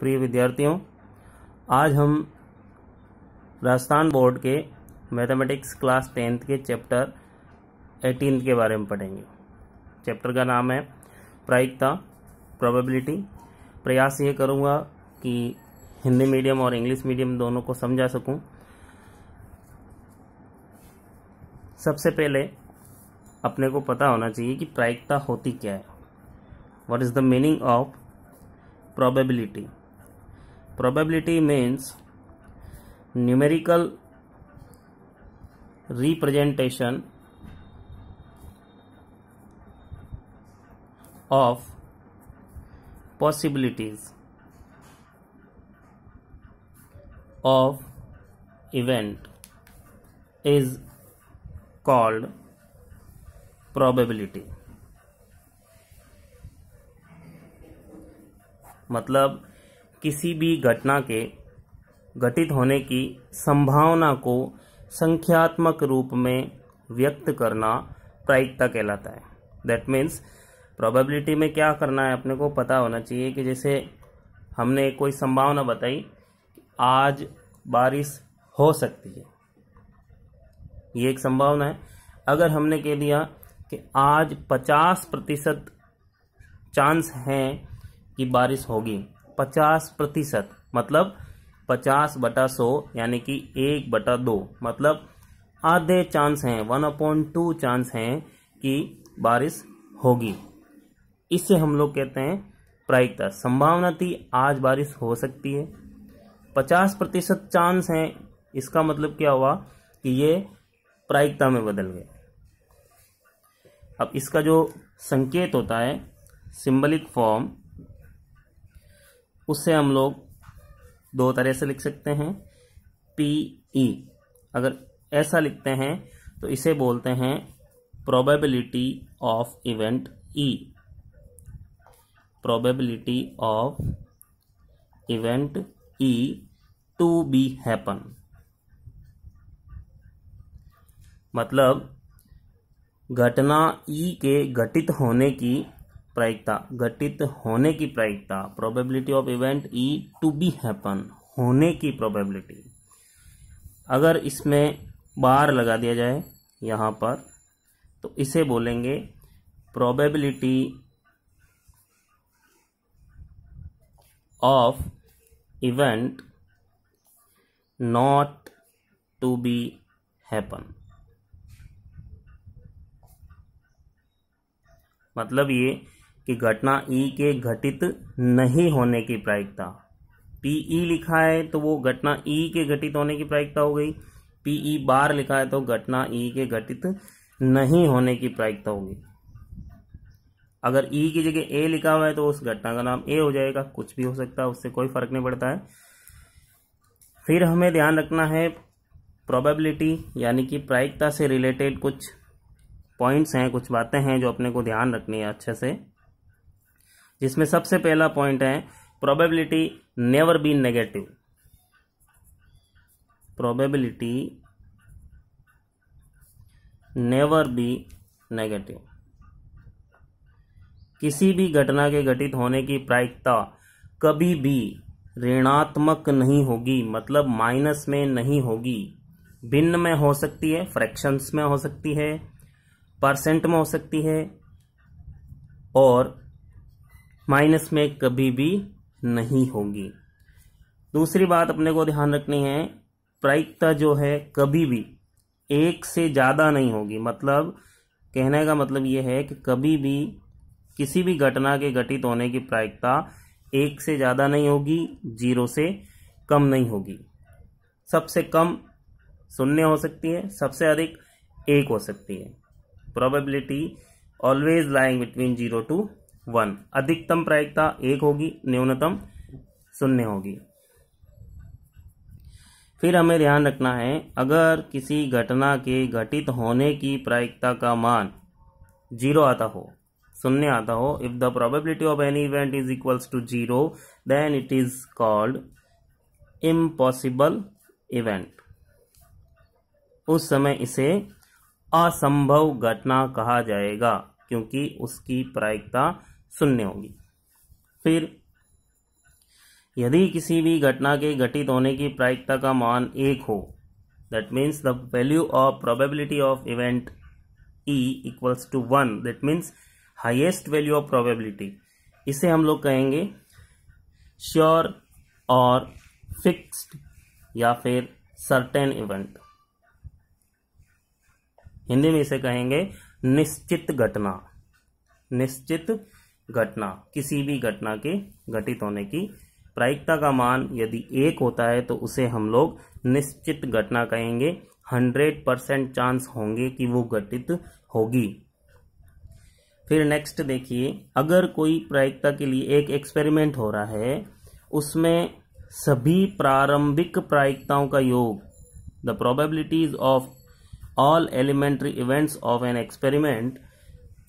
प्रिय विद्यार्थियों आज हम राजस्थान बोर्ड के मैथमेटिक्स क्लास टेंथ के चैप्टर एटीन के बारे में पढ़ेंगे चैप्टर का नाम है प्रायिकता प्रोबेबिलिटी प्रयास ये करूँगा कि हिंदी मीडियम और इंग्लिश मीडियम दोनों को समझा सकूँ सबसे पहले अपने को पता होना चाहिए कि प्रायिकता होती क्या है what is the meaning of probability probability means numerical representation of possibilities of event is called probability मतलब किसी भी घटना के घटित होने की संभावना को संख्यात्मक रूप में व्यक्त करना प्रायिकता कहलाता है दैट मीन्स प्रोबेबिलिटी में क्या करना है अपने को पता होना चाहिए कि जैसे हमने कोई संभावना बताई आज बारिश हो सकती है ये एक संभावना है अगर हमने कह दिया कि आज 50 प्रतिशत चांस हैं कि बारिश होगी पचास प्रतिशत मतलब पचास बटा सौ यानी कि एक बटा दो मतलब आधे चांस हैं वन अपॉइंट टू चांस हैं कि बारिश होगी इसे हम लोग कहते हैं प्रायिकता संभावना थी आज बारिश हो सकती है पचास प्रतिशत चांस हैं इसका मतलब क्या हुआ कि ये प्रायिकता में बदल गए अब इसका जो संकेत होता है सिंबलिक फॉर्म उससे हम लोग दो तरह से लिख सकते हैं पी ई e। अगर ऐसा लिखते हैं तो इसे बोलते हैं probability of event E probability of event E to be happen मतलब घटना ई e के घटित होने की प्रायिकता घटित होने की प्रायिकता probability of event E to be happen होने की प्रोबेबिलिटी अगर इसमें बार लगा दिया जाए यहां पर तो इसे बोलेंगे probability of event not to be happen मतलब ये कि घटना ई के घटित नहीं होने की प्रायिकता पी ई लिखा है तो वो घटना ई के घटित होने की प्रायिकता हो गई पी ई बार लिखा है तो घटना ई के घटित नहीं होने की प्रायिकता होगी अगर ई की जगह ए लिखा हुआ है तो उस घटना का नाम ए हो जाएगा कुछ भी हो सकता है उससे कोई फर्क नहीं पड़ता है फिर हमें ध्यान रखना है प्रोबेबिलिटी यानी कि प्रायिकता से रिलेटेड कुछ पॉइंट्स हैं कुछ बातें हैं जो अपने को ध्यान रखनी है अच्छे से जिसमें सबसे पहला पॉइंट है probability never been negative probability never be negative किसी भी घटना के घटित होने की प्रायिकता कभी भी ऋणात्मक नहीं होगी मतलब माइनस में नहीं होगी भिन्न में हो सकती है फ्रैक्शंस में हो सकती है परसेंट में हो सकती है और माइनस में कभी भी नहीं होगी दूसरी बात अपने को ध्यान रखनी है प्रायिकता जो है कभी भी एक से ज़्यादा नहीं होगी मतलब कहने का मतलब यह है कि कभी भी किसी भी घटना के घटित होने की प्रायिकता एक से ज़्यादा नहीं होगी जीरो से कम नहीं होगी सबसे कम शून्य हो सकती है सबसे अधिक एक हो सकती है probability always lying between zero to one अधिकतम प्रायिकता एक होगी न्यूनतम शून्य होगी फिर हमें ध्यान रखना है अगर किसी घटना के घटित होने की प्रायिकता का मान जीरो आता हो शून्य आता हो if the probability of any event is equals to zero then it is called impossible event उस समय इसे असंभव घटना कहा जाएगा क्योंकि उसकी प्रायिकता शून्य होगी फिर यदि किसी भी घटना के घटित होने की प्रायिकता का मान एक हो that means the value of probability of event E equals to one that means highest value of probability इसे हम लोग कहेंगे श्योर और फिक्स्ड या फिर सर्टेन इवेंट हिंदी में इसे कहेंगे निश्चित घटना निश्चित घटना किसी भी घटना के घटित होने की प्रायिकता का मान यदि एक होता है तो उसे हम लोग निश्चित घटना कहेंगे हंड्रेड परसेंट चांस होंगे कि वो घटित होगी फिर नेक्स्ट देखिए अगर कोई प्रायिकता के लिए एक एक्सपेरिमेंट हो रहा है उसमें सभी प्रारंभिक प्रायिकताओं का योग the probabilities of all elementary events of an experiment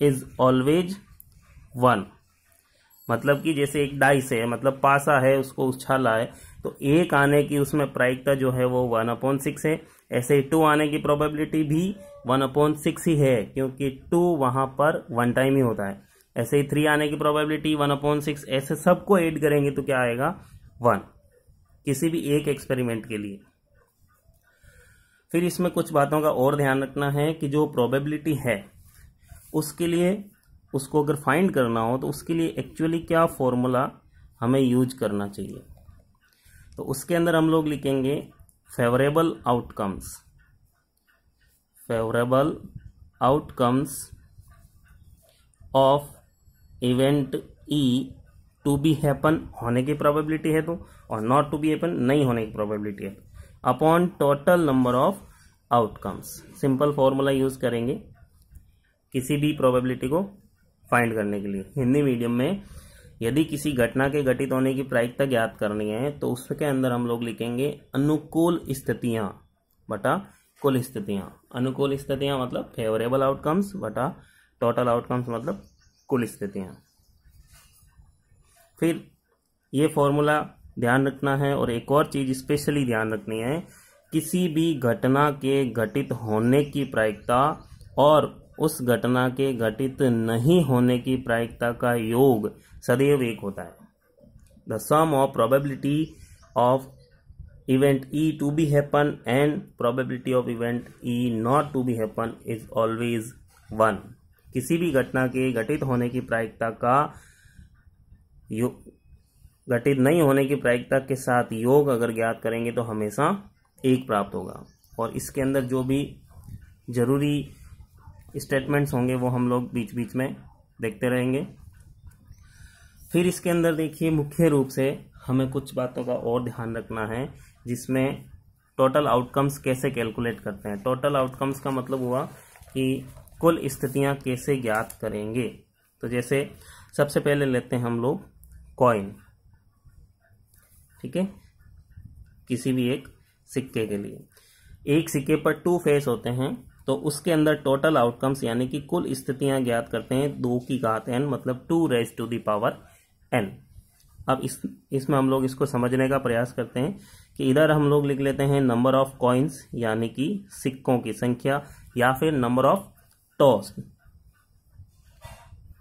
is always one मतलब कि जैसे एक डाइस है मतलब पासा है उसको उछाला है तो एक आने की उसमें प्रायिकता जो है वो वन अपॉइंट सिक्स है ऐसे ही टू आने की प्रोबेबिलिटी भी वन अपॉइंट सिक्स ही है क्योंकि टू वहाँ पर वन टाइम ही होता है ऐसे ही थ्री आने की प्रोबेबिलिटी वन अपॉइंट सिक्स ऐसे सबको एड करेंगे तो क्या आएगा वन किसी भी एक एक्सपेरिमेंट के लिए फिर इसमें कुछ बातों का और ध्यान रखना है कि जो प्रोबेबिलिटी है उसके लिए उसको अगर फाइंड करना हो तो उसके लिए एक्चुअली क्या फॉर्मूला हमें यूज करना चाहिए तो उसके अंदर हम लोग लिखेंगे favourable outcomes favourable outcomes of event E to be happen होने की प्रोबेबिलिटी है तो और नॉट टू बी हैपन नहीं होने की प्रोबेबिलिटी है upon total number of outcomes simple formula use करेंगे किसी भी प्रोबेबिलिटी को फाइंड करने के लिए हिंदी मीडियम में यदि किसी घटना के घटित होने की प्रायिकता ज्ञात करनी है तो उसके अंदर हम लोग लिखेंगे अनुकूल स्थितियां बटा कुल स्थितियां अनुकूल स्थितियां मतलब फेवरेबल आउटकम्स बटा टोटल आउटकम्स मतलब कुल स्थितियां फिर ये फॉर्मूला ध्यान रखना है और एक और चीज़ स्पेशली ध्यान रखनी है किसी भी घटना के घटित होने की प्रायिकता और उस घटना के घटित नहीं होने की प्रायिकता का योग सदैव एक होता है the sum of probability of event E to be happen and probability of event E not to be happen is always one किसी भी घटना के घटित होने की प्रायिकता का योग घटित नहीं होने की प्रायिकता के साथ योग अगर ज्ञात करेंगे तो हमेशा एक प्राप्त होगा और इसके अंदर जो भी जरूरी स्टेटमेंट्स होंगे वो हम लोग बीच बीच में देखते रहेंगे फिर इसके अंदर देखिए मुख्य रूप से हमें कुछ बातों का और ध्यान रखना है जिसमें टोटल आउटकम्स कैसे कैलकुलेट करते हैं टोटल आउटकम्स का मतलब हुआ कि कुल स्थितियां कैसे ज्ञात करेंगे तो जैसे सबसे पहले लेते हैं हम लोग कॉइन ठीक है किसी भी एक सिक्के के लिए एक सिक्के पर टू फेस होते हैं तो उसके अंदर टोटल आउटकम्स यानी कि कुल स्थितियां ज्ञात करते हैं दो की घात एन मतलब two raise to the power n अब इस इसमें हम लोग इसको समझने का प्रयास करते हैं कि इधर हम लोग लिख लेते हैं नंबर ऑफ कॉइन्स यानी कि सिक्कों की संख्या या फिर नंबर ऑफ टॉस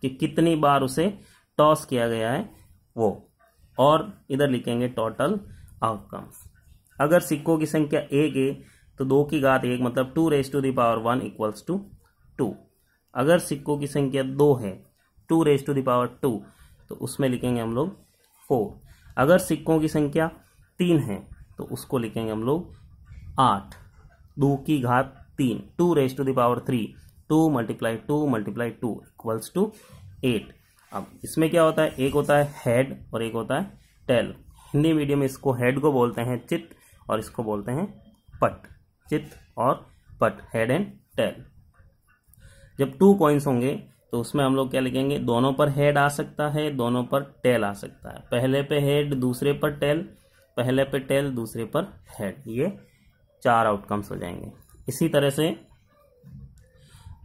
कि कितनी बार उसे टॉस किया गया है वो और इधर लिखेंगे टोटल आउटकम्स अगर सिक्कों की संख्या एक है तो दो की घात एक मतलब two raise to the power one equals to two अगर सिक्कों की संख्या दो है two raise to the power two तो उसमें लिखेंगे हम लोग फोर अगर सिक्कों की संख्या तीन है तो उसको लिखेंगे हम लोग आठ दो की घात तीन two raise to the power three two multiply two multiply two equals to eight अब इसमें क्या होता है एक होता है हेड और एक होता है टेल हिंदी मीडियम इसको हेड को बोलते हैं चित और इसको बोलते हैं पट चित और पट हेड एंड टेल जब टू कॉइन्स होंगे तो उसमें हम लोग क्या लिखेंगे दोनों पर हेड आ सकता है दोनों पर टेल आ सकता है पहले पे हेड दूसरे पर टेल पहले पे टेल दूसरे पर हेड ये चार आउटकम्स हो जाएंगे इसी तरह से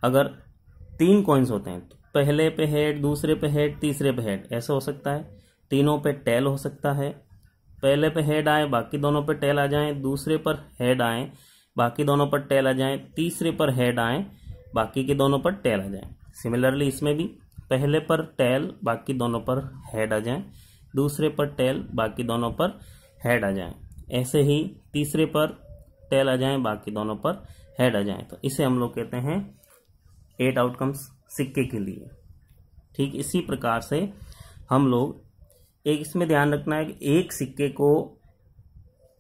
अगर तीन कॉइन्स होते हैं तो पहले पे हेड दूसरे पे हेड तीसरे पे हेड ऐसा हो सकता है तीनों पे टेल हो सकता है पहले पे हेड आए बाकी दोनों पे टेल आ जाएं दूसरे पर हेड आए बाकी दोनों पर टेल आ जाए तीसरे पर हेड आए बाकी के दोनों पर टेल आ जाए सिमिलरली इसमें भी पहले पर टेल बाकी दोनों पर हेड आ जाए दूसरे पर टेल बाकी दोनों पर हेड आ जाए ऐसे ही तीसरे पर टेल आ जाए बाकी दोनों पर हेड आ जाए तो इसे हम लोग कहते हैं एट आउटकम्स सिक्के के लिए ठीक इसी प्रकार से हम लोग एक इसमें ध्यान रखना है कि एक सिक्के को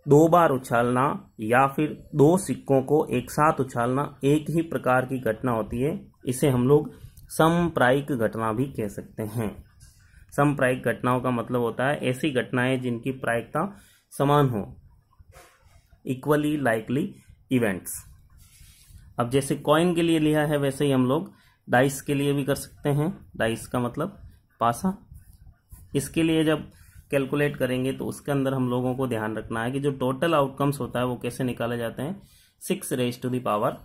दो बार उछालना या फिर दो सिक्कों को एक साथ उछालना एक ही प्रकार की घटना होती है इसे हम लोग सम्प्रायिक घटना भी कह सकते हैं सम्प्रायिक घटनाओं का मतलब होता है ऐसी घटनाएं जिनकी प्रायिकता समान हो इक्वली लाइकली इवेंट्स अब जैसे कॉइन के लिए लिया है वैसे ही हम लोग डाइस के लिए भी कर सकते हैं डाइस का मतलब पासा इसके लिए जब कैलकुलेट करेंगे तो उसके अंदर हम लोगों को ध्यान रखना है कि जो टोटल आउटकम्स होता है वो कैसे निकाले जाते हैं six raise to the power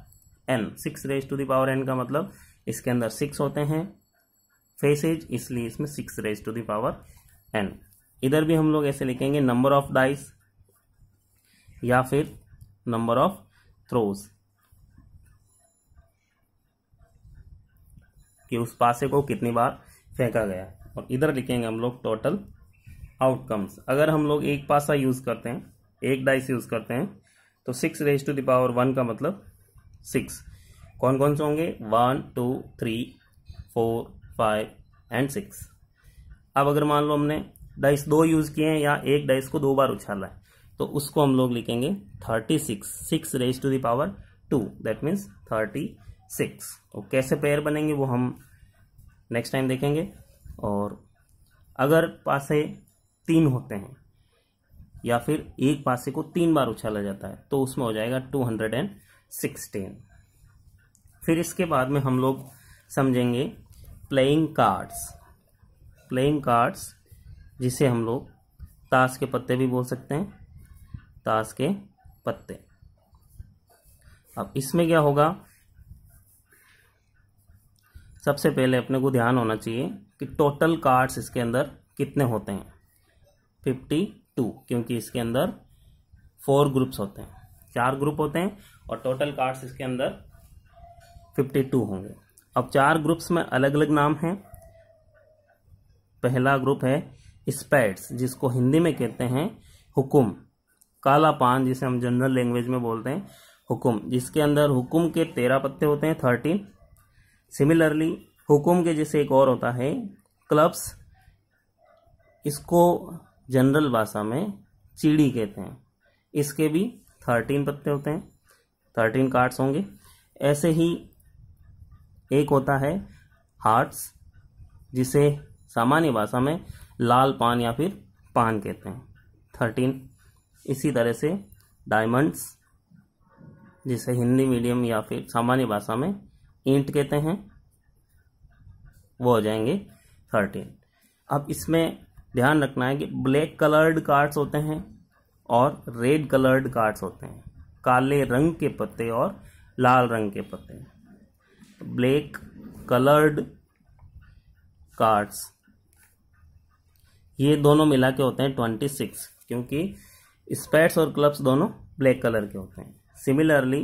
n six raise to the power n का मतलब इसके अंदर सिक्स होते हैं फेसेज इसलिए इसमें six raise to the power n इधर भी हम लोग ऐसे लिखेंगे नंबर ऑफ डाइस या फिर नंबर ऑफ थ्रोज कि उस पासे को कितनी बार फेंका गया और इधर लिखेंगे हम लोग टोटल आउटकम्स अगर हम लोग एक पासा यूज़ करते हैं एक डाइस यूज़ करते हैं तो six raise to the power one का मतलब सिक्स कौन कौन से होंगे one two three four five and six अब अगर मान लो हमने डाइस दो यूज़ किए हैं या एक डाइस को दो बार उछाला है तो उसको हम लोग लिखेंगे thirty six six raise to the power two that means thirty six तो कैसे पेयर बनेंगे वो हम नेक्स्ट टाइम देखेंगे और अगर पासे तीन होते हैं या फिर एक पासे को तीन बार उछाला जाता है तो उसमें हो जाएगा टू हंड्रेड एंड सिक्सटीन फिर इसके बाद में हम लोग समझेंगे प्लेइंग कार्ड्स प्लेइंग कार्ड्स जिसे हम लोग ताश के पत्ते भी बोल सकते हैं ताश के पत्ते अब इसमें क्या होगा सबसे पहले अपने को ध्यान होना चाहिए कि टोटल कार्ड्स इसके अंदर कितने होते हैं फिफ्टी टू क्योंकि इसके अंदर फोर ग्रुप्स होते हैं चार ग्रुप होते हैं और टोटल कार्ड्स इसके अंदर फिफ्टी टू होंगे अब चार ग्रुप्स में अलग अलग नाम हैं पहला ग्रुप है स्पैट्स जिसको हिंदी में कहते हैं हुकुम काला पान जिसे हम जनरल लैंग्वेज में बोलते हैं हुकुम जिसके अंदर हुकुम के तेरह पत्ते होते हैं थर्टीन सिमिलरली हुकुम के जैसे एक और होता है क्लब्स इसको जनरल भाषा में चीड़ी कहते हैं इसके भी थर्टीन पत्ते होते हैं थर्टीन कार्ड्स होंगे ऐसे ही एक होता है हार्ट्स जिसे सामान्य भाषा में लाल पान या फिर पान कहते हैं थर्टीन इसी तरह से डायमंड्स जिसे हिंदी मीडियम या फिर सामान्य भाषा में ईंट कहते हैं वो हो जाएंगे थर्टीन अब इसमें ध्यान रखना है कि ब्लैक कलर्ड कार्ड्स होते हैं और रेड कलर्ड कार्ड्स होते हैं काले रंग के पत्ते और लाल रंग के पत्ते ब्लैक कलर्ड कार्ड्स ये दोनों मिला के होते हैं ट्वेंटी सिक्स क्योंकि स्पैट्स और क्लब्स दोनों ब्लैक कलर के होते हैं similarly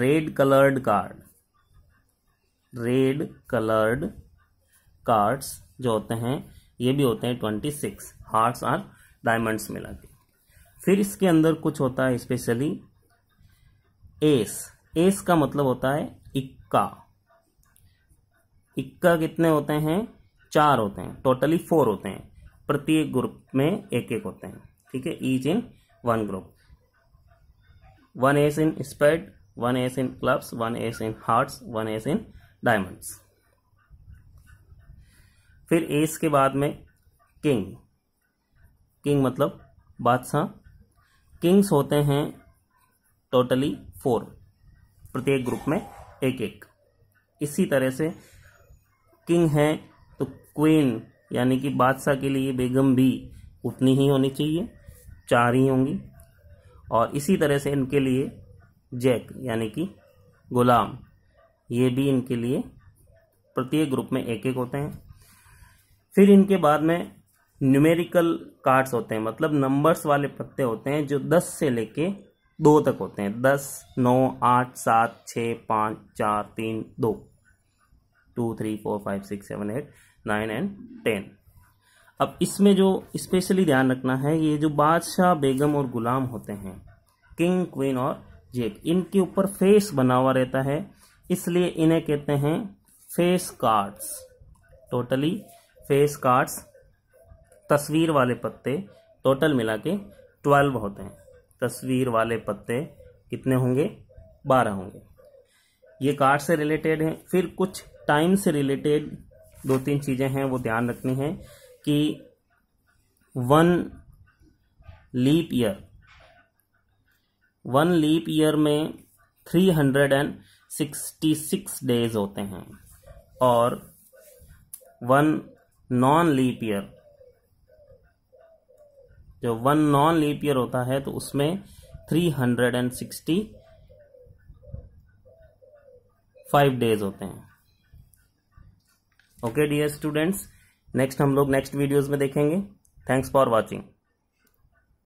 red coloured card red coloured cards जो होते हैं ये भी होते हैं ट्वेंटी सिक्स हार्ट्स और डायमंड्स मिला के फिर इसके अंदर कुछ होता है स्पेशली एस एस का मतलब होता है इक्का इक्का कितने होते हैं चार होते हैं टोटली फोर होते हैं प्रत्येक ग्रुप में एक एक होते हैं ठीक है each in one group one ace in spade one ace in clubs one ace in hearts one ace in diamonds फिर एस के बाद में किंग किंग मतलब बादशाह किंग्स होते हैं टोटली फोर प्रत्येक ग्रुप में एक एक इसी तरह से किंग है तो क्वीन यानी कि बादशाह के लिए बेगम भी उतनी ही होनी चाहिए चार ही होंगी और इसी तरह से इनके लिए जैक यानी कि गुलाम ये भी इनके लिए प्रत्येक ग्रुप में एक एक होते हैं फिर इनके बाद में न्यूमेरिकल कार्ड्स होते हैं मतलब नंबर्स वाले पत्ते होते हैं जो दस से लेके दो तक होते हैं दस नौ आठ सात छः पाँच चार तीन दो two three four five six seven eight nine and ten अब इसमें जो स्पेशली ध्यान रखना है ये जो बादशाह बेगम और गुलाम होते हैं किंग क्वीन और जेक इनके ऊपर फेस बना हुआ रहता है इसलिए इन्हें कहते हैं face cards totally face cards तस्वीर वाले पत्ते टोटल मिला के ट्वेल्व होते हैं तस्वीर वाले पत्ते कितने होंगे बारह होंगे ये कार्ड से रिलेटेड हैं फिर कुछ टाइम से रिलेटेड दो तीन चीज़ें हैं वो ध्यान रखनी है कि one leap year one leap year में three hundred and sixty six days होते हैं और वन नॉन लीप ईयर जो वन नॉन लीप ईयर होता है तो उसमें three hundred and sixty five days होते हैं ओके डियर स्टूडेंट्स नेक्स्ट हम लोग नेक्स्ट वीडियोस में देखेंगे थैंक्स फॉर वाचिंग